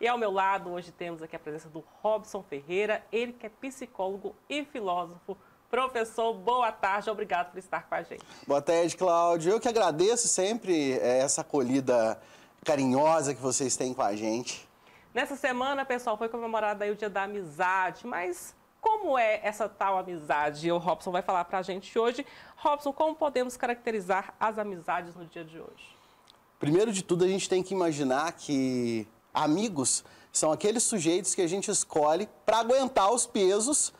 E ao meu lado hoje temos aqui a presença do Robson Ferreira, ele que é psicólogo e filósofo. Professor, boa tarde, obrigado por estar com a gente. Boa tarde, Cláudio. Eu que agradeço sempre é, essa acolhida carinhosa que vocês têm com a gente. Nessa semana, pessoal, foi comemorado aí o Dia da Amizade, mas como é essa tal amizade? O Robson vai falar para a gente hoje. Robson, como podemos caracterizar as amizades no dia de hoje? Primeiro de tudo, a gente tem que imaginar que Amigos são aqueles sujeitos que a gente escolhe para aguentar os pesos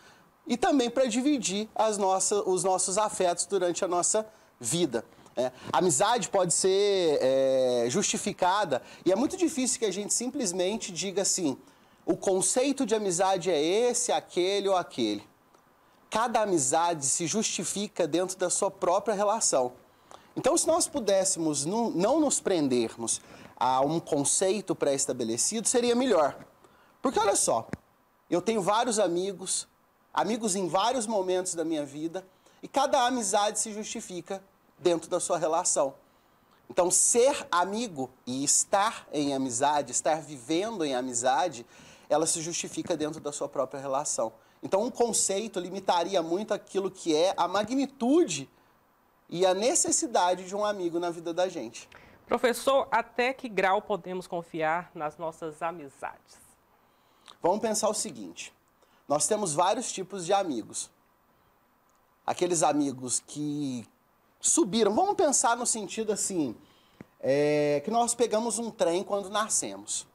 e também para dividir as nossas, os nossos afetos durante a nossa vida. É. amizade pode ser é, justificada e é muito difícil que a gente simplesmente diga assim: o conceito de amizade é esse, aquele ou aquele. Cada amizade se justifica dentro da sua própria relação. Então, se nós pudéssemos não nos prendermos a um conceito pré-estabelecido, seria melhor. Porque olha só, eu tenho vários amigos, amigos em vários momentos da minha vida, e cada amizade se justifica dentro da sua relação. Então, ser amigo e estar em amizade, estar vivendo em amizade, ela se justifica dentro da sua própria relação. Então, um conceito limitaria muito aquilo que é a magnitude e a necessidade de um amigo na vida da gente. Professor, até que grau podemos confiar nas nossas amizades? Vamos pensar o seguinte: nós temos vários tipos de amigos. Aqueles amigos que subiram, vamos pensar no sentido assim, é, que nós pegamos um trem quando nascemos.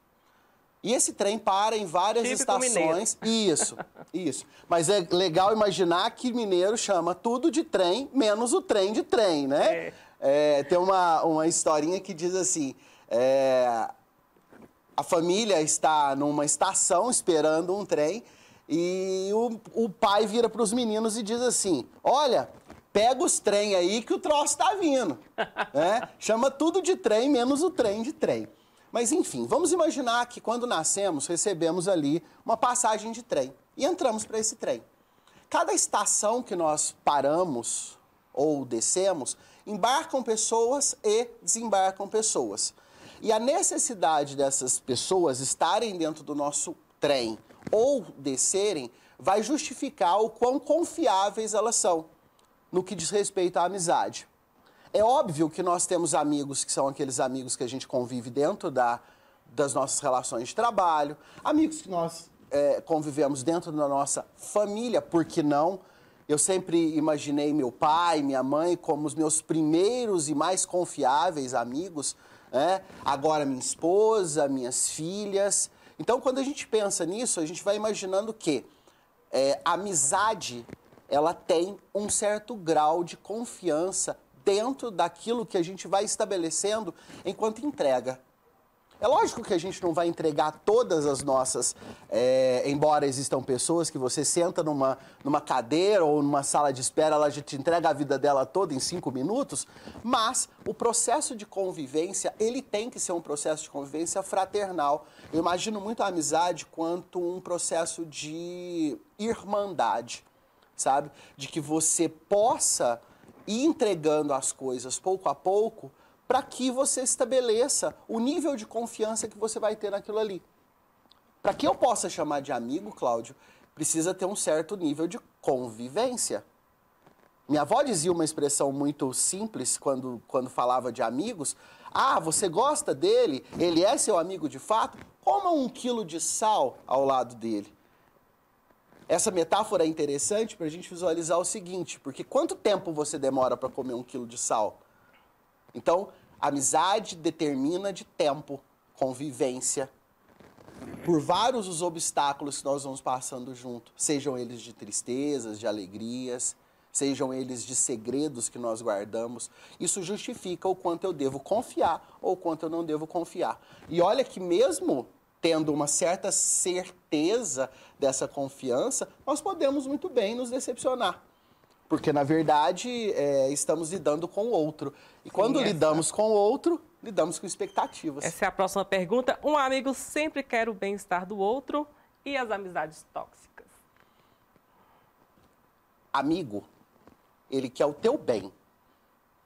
E esse trem para em várias Típico estações. Mineiro. Isso, isso. Mas é legal imaginar que mineiro chama tudo de trem, menos o trem de trem, né? É é, tem uma, uma historinha que diz assim: é, a família está numa estação esperando um trem e o, o pai vira para os meninos e diz assim: Olha, pega os trem aí que o troço está vindo. Né? Chama tudo de trem, menos o trem de trem. Mas enfim, vamos imaginar que quando nascemos recebemos ali uma passagem de trem e entramos para esse trem. Cada estação que nós paramos ou descemos embarcam pessoas e desembarcam pessoas. E a necessidade dessas pessoas estarem dentro do nosso trem ou descerem vai justificar o quão confiáveis elas são no que diz respeito à amizade. É óbvio que nós temos amigos que são aqueles amigos que a gente convive dentro da, das nossas relações de trabalho, amigos que nós é, convivemos dentro da nossa família, por que não? Eu sempre imaginei meu pai, minha mãe como os meus primeiros e mais confiáveis amigos, né? Agora minha esposa, minhas filhas. Então, quando a gente pensa nisso, a gente vai imaginando que é, a amizade ela tem um certo grau de confiança dentro daquilo que a gente vai estabelecendo enquanto entrega. É lógico que a gente não vai entregar todas as nossas, é, embora existam pessoas que você senta numa, numa cadeira ou numa sala de espera, ela já te entrega a vida dela toda em cinco minutos, mas o processo de convivência, ele tem que ser um processo de convivência fraternal. Eu imagino muito a amizade quanto um processo de irmandade, sabe? De que você possa ir entregando as coisas pouco a pouco, para que você estabeleça o nível de confiança que você vai ter naquilo ali. Para que eu possa chamar de amigo, Cláudio, precisa ter um certo nível de convivência. Minha avó dizia uma expressão muito simples quando, quando falava de amigos. Ah, você gosta dele? Ele é seu amigo de fato? Coma um quilo de sal ao lado dele. Essa metáfora é interessante para a gente visualizar o seguinte, porque quanto tempo você demora para comer um quilo de sal? Então, amizade determina de tempo, convivência, por vários os obstáculos que nós vamos passando junto, sejam eles de tristezas, de alegrias, sejam eles de segredos que nós guardamos, isso justifica o quanto eu devo confiar ou o quanto eu não devo confiar. E olha que mesmo tendo uma certa certeza dessa confiança, nós podemos muito bem nos decepcionar. Porque, na verdade, é, estamos lidando com o outro. E quando lidamos com o outro, lidamos com expectativas. Essa é a próxima pergunta. Um amigo sempre quer o bem-estar do outro e as amizades tóxicas? Amigo, ele quer o teu bem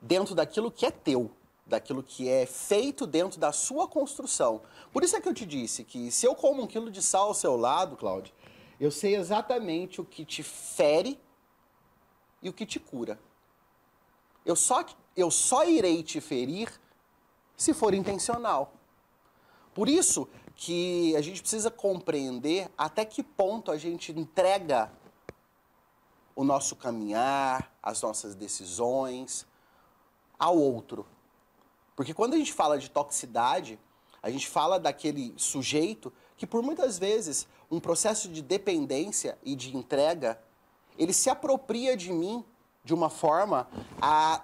dentro daquilo que é teu, daquilo que é feito dentro da sua construção. Por isso é que eu te disse que se eu como um quilo de sal ao seu lado, Cláudio, eu sei exatamente o que te fere e o que te cura. Eu só, eu só irei te ferir se for intencional. Por isso que a gente precisa compreender até que ponto a gente entrega o nosso caminhar, as nossas decisões ao outro. Porque quando a gente fala de toxicidade, a gente fala daquele sujeito que por muitas vezes um processo de dependência e de entrega ele se apropria de mim de uma forma a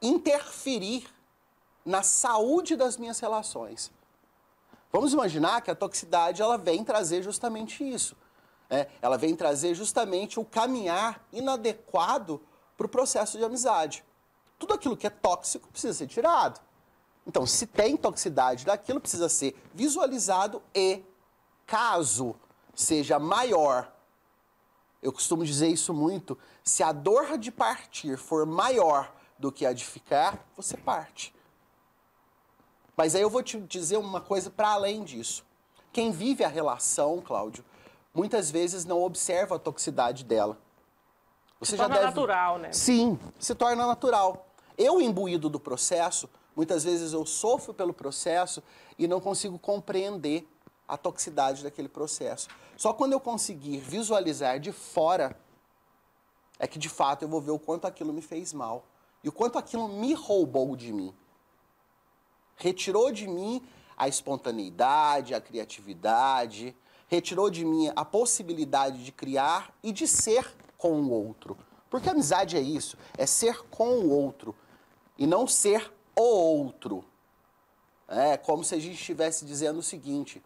interferir na saúde das minhas relações. Vamos imaginar que a toxicidade ela vem trazer justamente isso. Né? Ela vem trazer justamente o caminhar inadequado para o processo de amizade. Tudo aquilo que é tóxico precisa ser tirado. Então, se tem toxicidade daquilo, precisa ser visualizado e, caso seja maior eu costumo dizer isso muito. Se a dor de partir for maior do que a de ficar, você parte. Mas aí eu vou te dizer uma coisa para além disso. Quem vive a relação, Cláudio, muitas vezes não observa a toxicidade dela. Você se torna deve... natural, né? Sim, se torna natural. Eu, imbuído do processo, muitas vezes eu sofro pelo processo e não consigo compreender a toxicidade daquele processo. Só quando eu conseguir visualizar de fora é que de fato eu vou ver o quanto aquilo me fez mal e o quanto aquilo me roubou de mim. Retirou de mim a espontaneidade, a criatividade, retirou de mim a possibilidade de criar e de ser com o outro. Porque amizade é isso, é ser com o outro e não ser o outro. É como se a gente estivesse dizendo o seguinte: